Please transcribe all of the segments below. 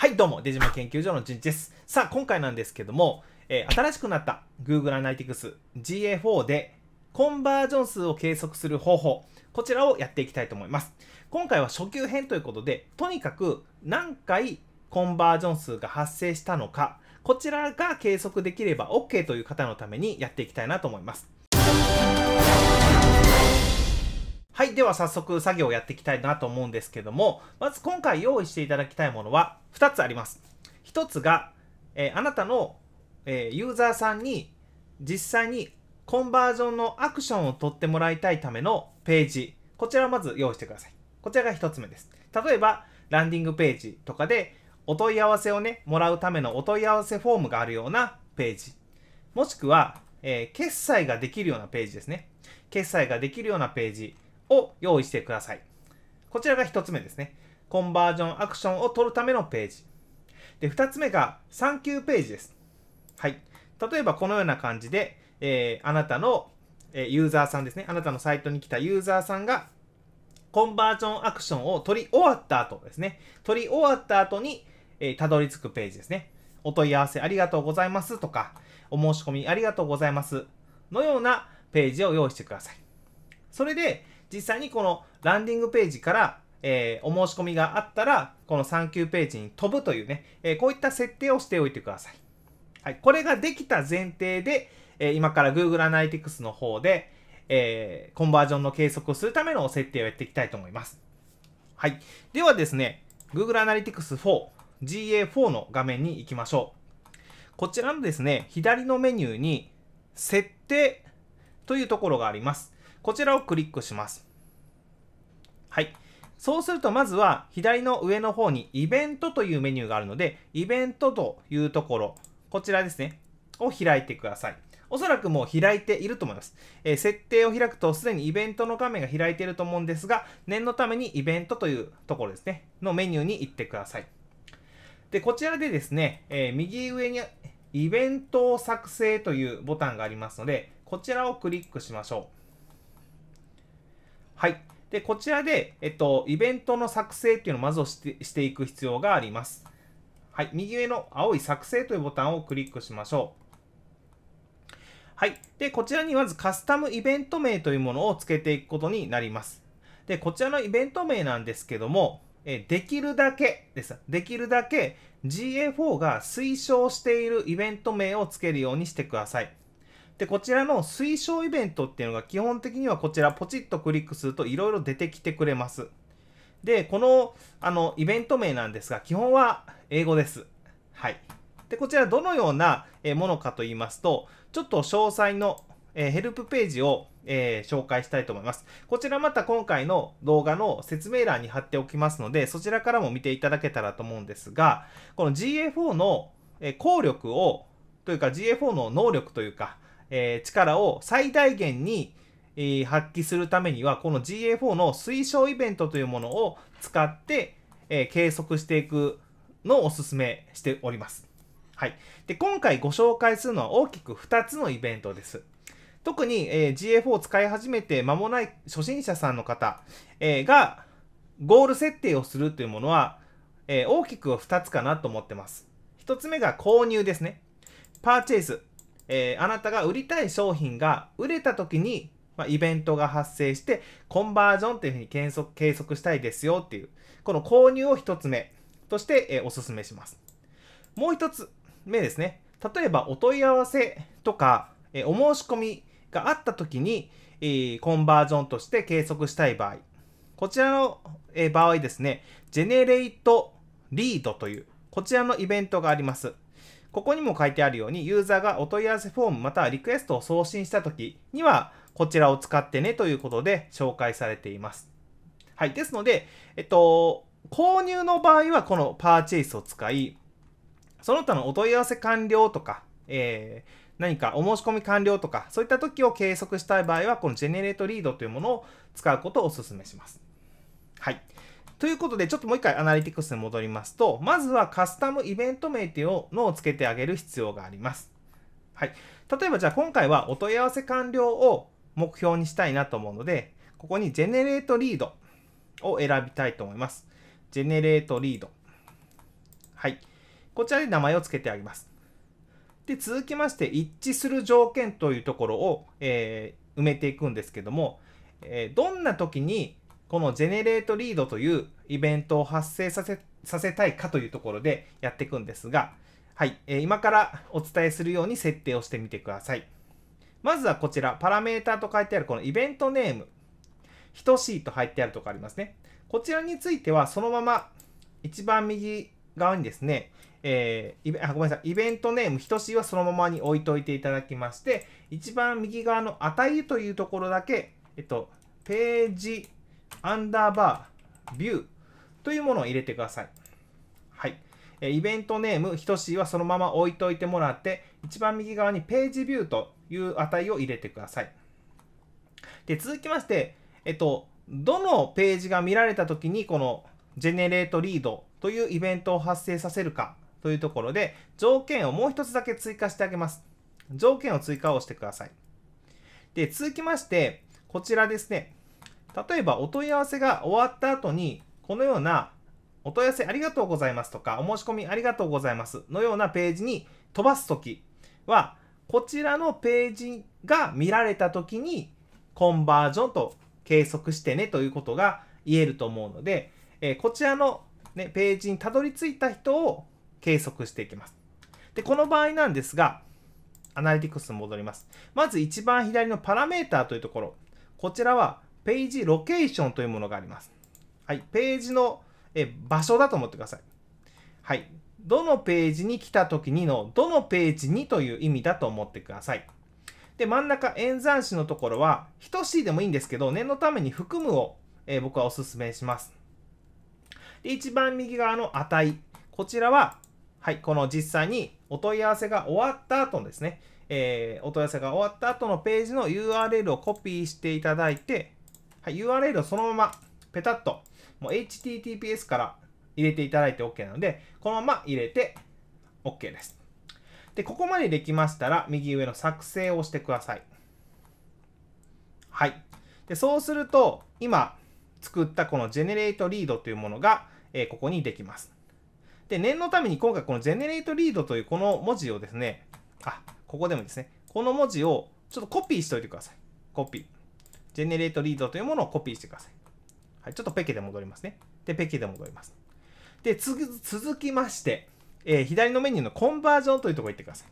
はい、どうも、出島研究所のじんちです。さあ、今回なんですけども、えー、新しくなった Google Analytics GA4 でコンバージョン数を計測する方法、こちらをやっていきたいと思います。今回は初級編ということで、とにかく何回コンバージョン数が発生したのか、こちらが計測できれば OK という方のためにやっていきたいなと思います。はい、では早速作業をやっていきたいなと思うんですけども、まず今回用意していただきたいものは2つあります。1つが、えー、あなたの、えー、ユーザーさんに実際にコンバージョンのアクションを取ってもらいたいためのページ。こちらをまず用意してください。こちらが1つ目です。例えば、ランディングページとかでお問い合わせをね、もらうためのお問い合わせフォームがあるようなページ。もしくは、えー、決済ができるようなページですね。決済ができるようなページ。を用意してください。こちらが1つ目ですね。コンバージョンアクションを取るためのページ。で、2つ目が3級ページです。はい。例えばこのような感じで、えー、あなたの、えー、ユーザーさんですね。あなたのサイトに来たユーザーさんが、コンバージョンアクションを取り終わった後ですね。取り終わった後に、えー、たどり着くページですね。お問い合わせありがとうございますとか、お申し込みありがとうございますのようなページを用意してください。それで、実際にこのランディングページから、えー、お申し込みがあったら、この産休ページに飛ぶというね、えー、こういった設定をしておいてください。はい、これができた前提で、えー、今から Google Analytics の方で、えー、コンバージョンの計測をするための設定をやっていきたいと思います。はい。ではですね、Google Analytics 4、GA4 の画面に行きましょう。こちらのですね、左のメニューに、設定というところがあります。こちらをクリックします。はい。そうすると、まずは左の上の方にイベントというメニューがあるので、イベントというところ、こちらですね、を開いてください。おそらくもう開いていると思います。えー、設定を開くとすでにイベントの画面が開いていると思うんですが、念のためにイベントというところですね、のメニューに行ってください。で、こちらでですね、えー、右上にイベントを作成というボタンがありますので、こちらをクリックしましょう。はい。で、こちらで、えっと、イベントの作成っていうのをまずしてしていく必要があります。はい。右上の青い作成というボタンをクリックしましょう。はい。で、こちらにまずカスタムイベント名というものを付けていくことになります。で、こちらのイベント名なんですけども、えできるだけです。できるだけ GA4 が推奨しているイベント名を付けるようにしてください。で、こちらの推奨イベントっていうのが基本的にはこちらポチッとクリックするといろいろ出てきてくれます。で、この、あの、イベント名なんですが、基本は英語です。はい。で、こちらどのようなものかと言いますと、ちょっと詳細のヘルプページをえー、紹介したいと思います。こちらまた今回の動画の説明欄に貼っておきますので、そちらからも見ていただけたらと思うんですが、この GA4 の効力を、というか GA4 の能力というか、えー、力を最大限に、えー、発揮するためには、この GA4 の推奨イベントというものを使って、えー、計測していくのをお勧めしております。はい。で、今回ご紹介するのは大きく2つのイベントです。特に、えー、GA4 を使い始めて間もない初心者さんの方、えー、がゴール設定をするというものは、えー、大きく2つかなと思ってます。1つ目が購入ですね。パーチェイス。えー、あなたが売りたい商品が売れた時に、まあ、イベントが発生して、コンバージョンっていうふうに計測計測したいですよっていう、この購入を1つ目として、えー、おすすめします。もう1つ目ですね。例えば、お問い合わせとか、えー、お申し込みがあった時に、えー、コンバージョンとして計測したい場合、こちらの、え場合ですね、Generate ド e a d という、こちらのイベントがあります。ここにも書いてあるように、ユーザーがお問い合わせフォームまたはリクエストを送信した時には、こちらを使ってねということで紹介されています。はい。ですので、えっと、購入の場合はこのパーチェイスを使い、その他のお問い合わせ完了とか、えー、何かお申し込み完了とか、そういった時を計測したい場合は、このジェネレートリードというものを使うことをお勧めします。はい。ということで、ちょっともう一回アナリティクスに戻りますと、まずはカスタムイベント名っていうのをつけてあげる必要があります。はい。例えばじゃあ今回はお問い合わせ完了を目標にしたいなと思うので、ここに Generate Lead を選びたいと思います。Generate Lead。はい。こちらで名前を付けてあげます。で、続きまして、一致する条件というところを、えー、埋めていくんですけども、えー、どんな時にこのジェネレートリードというイベントを発生させさせたいかというところでやっていくんですが、はい、えー、今からお伝えするように設定をしてみてください。まずはこちら、パラメータと書いてあるこのイベントネーム、等しいと入ってあるとこありますね。こちらについては、そのまま一番右側にですね、えー、あごめんなさい、イベントネーム、等しいはそのままに置いといていただきまして、一番右側の値というところだけ、えっと、ページアンダーバー、ビューというものを入れてください。はい。えイベントネーム、等しいはそのまま置いといてもらって、一番右側にページビューという値を入れてください。で、続きまして、えっと、どのページが見られたときに、このジェネレートリードというイベントを発生させるかというところで、条件をもう一つだけ追加してあげます。条件を追加をしてください。で、続きまして、こちらですね。例えばお問い合わせが終わった後に、このようなお問い合わせありがとうございますとか、お申し込みありがとうございますのようなページに飛ばすときは、こちらのページが見られたときに、コンバージョンと計測してねということが言えると思うので、えこちらの、ね、ページにたどり着いた人を計測していきます。で、この場合なんですが、アナリティクスに戻ります。まず一番左のパラメータというところ、こちらはページロケーションというものがあります。はい、ページのえ場所だと思ってください。はい、どのページに来た時にの、どのページにという意味だと思ってください。で、真ん中、演算子のところは、等しいでもいいんですけど、念のために含むを、えー、僕はお勧めします。で、一番右側の値。こちらは、はい、この実際にお問い合わせが終わった後のですね、えー、お問い合わせが終わった後のページの URL をコピーしていただいて、はい、URL をそのままペタッともう HTTPS から入れていただいて OK なので、このまま入れて OK です。で、ここまでできましたら、右上の作成を押してください。はい。で、そうすると、今作ったこの Generate Read というものが、えー、ここにできます。で、念のために今回この Generate Read というこの文字をですね、あ、ここでもいいですね。この文字をちょっとコピーしておいてください。コピー。ジェネレートリードというものをコピーしてください。はい、ちょっとペケで戻りますね。で、ペケで戻ります。で、続きまして、えー、左のメニューのコンバージョンというところ行ってください。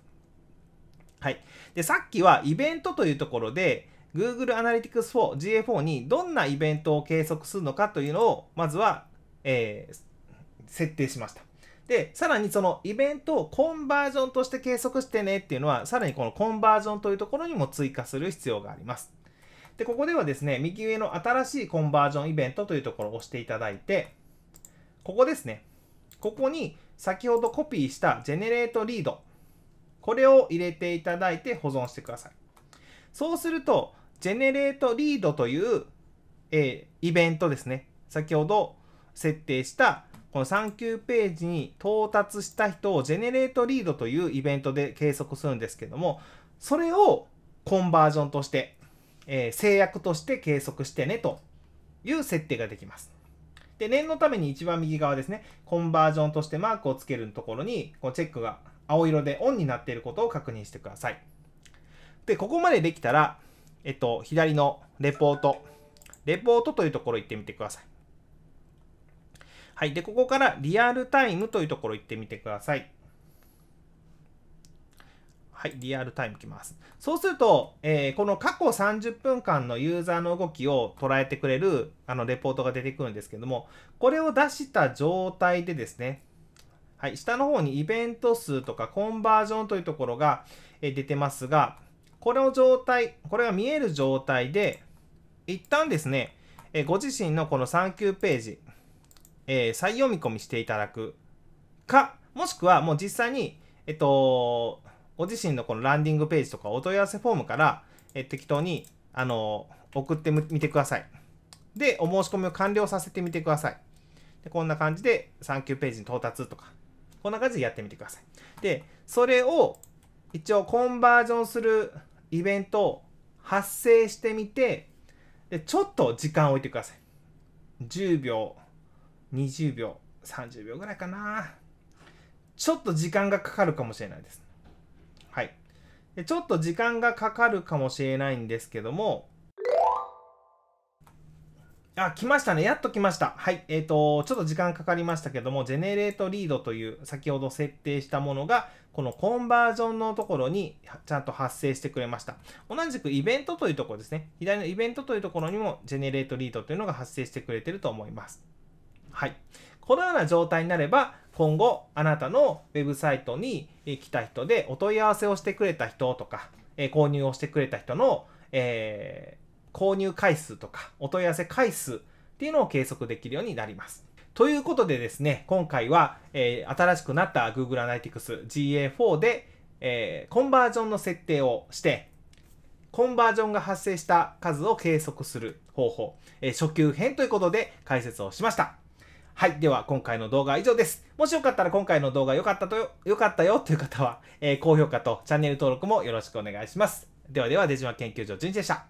はい。で、さっきはイベントというところで、Google Analytics 4、GA4 にどんなイベントを計測するのかというのを、まずは、えー、設定しました。で、さらにそのイベントをコンバージョンとして計測してねっていうのは、さらにこのコンバージョンというところにも追加する必要があります。で、ここではですね、右上の新しいコンバージョンイベントというところを押していただいて、ここですね。ここに先ほどコピーしたジェネレートリード。これを入れていただいて保存してください。そうすると、ジェネレートリードという、えー、イベントですね。先ほど設定したこの3級ページに到達した人をジェネレートリードというイベントで計測するんですけども、それをコンバージョンとしてえー、制約として計測してねという設定ができます。で、念のために一番右側ですね、コンバージョンとしてマークをつけるところに、このチェックが青色でオンになっていることを確認してください。で、ここまでできたら、えっと、左のレポート、レポートというところ行ってみてください。はい。で、ここからリアルタイムというところ行ってみてください。はい、リアルタイムきます。そうすると、えー、この過去30分間のユーザーの動きを捉えてくれる、あの、レポートが出てくるんですけども、これを出した状態でですね、はい、下の方にイベント数とかコンバージョンというところが出てますが、これを状態、これが見える状態で、一旦ですね、えご自身のこの3級ページ、えー、再読み込みしていただくか、もしくはもう実際に、えっと、ご自身のこのランディングページとかお問い合わせフォームから、え適当に、あの送ってみてください。で、お申し込みを完了させてみてください。でこんな感じで、産休ページに到達とか、こんな感じでやってみてください。で、それを一応コンバージョンするイベントを発生してみて、で、ちょっと時間を置いてください。10秒、20秒、30秒ぐらいかな。ちょっと時間がかかるかもしれないです。ちょっと時間がかかるかもしれないんですけども、あ、来ましたね。やっと来ました。はい。えっ、ー、と、ちょっと時間かかりましたけども、ジェネレートリードという先ほど設定したものが、このコンバージョンのところにちゃんと発生してくれました。同じくイベントというところですね。左のイベントというところにも、ジェネレートリードというのが発生してくれてると思います。はい。このような状態になれば、今後あなたのウェブサイトに来た人でお問い合わせをしてくれた人とか、え購入をしてくれた人の、えー、購入回数とかお問い合わせ回数っていうのを計測できるようになります。ということでですね、今回は、えー、新しくなった Google Analytics GA4 で、えー、コンバージョンの設定をして、コンバージョンが発生した数を計測する方法、え初級編ということで解説をしました。はい。では、今回の動画は以上です。もしよかったら今回の動画良かったとよ、良かったよという方は、えー、高評価とチャンネル登録もよろしくお願いします。ではでは、出島研究所、順次でした。